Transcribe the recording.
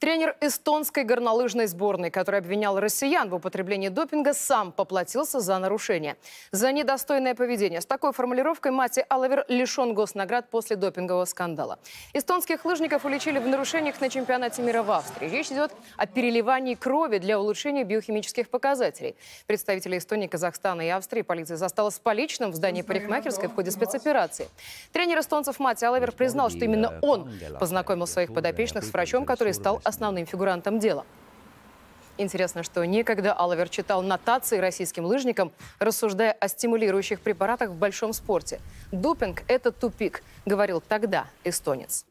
Тренер эстонской горнолыжной сборной, который обвинял россиян в употреблении допинга, сам поплатился за нарушение. За недостойное поведение. С такой формулировкой Мати Алавер лишен госнаград после допингового скандала. Эстонских лыжников уличили в нарушениях на чемпионате мира в Австрии. Речь идет о переливании крови для улучшения биохимических показателей. Представители Эстонии, Казахстана и Австрии полиция застала с поличным в здании парикмахерской в ходе спецоперации. Тренер эстонцев Мати Алавер признал, что именно он познакомил своих подопечных с врачом, который стал основным фигурантом дела. Интересно, что некогда Алавер читал нотации российским лыжникам, рассуждая о стимулирующих препаратах в большом спорте. «Допинг – это тупик», – говорил тогда эстонец.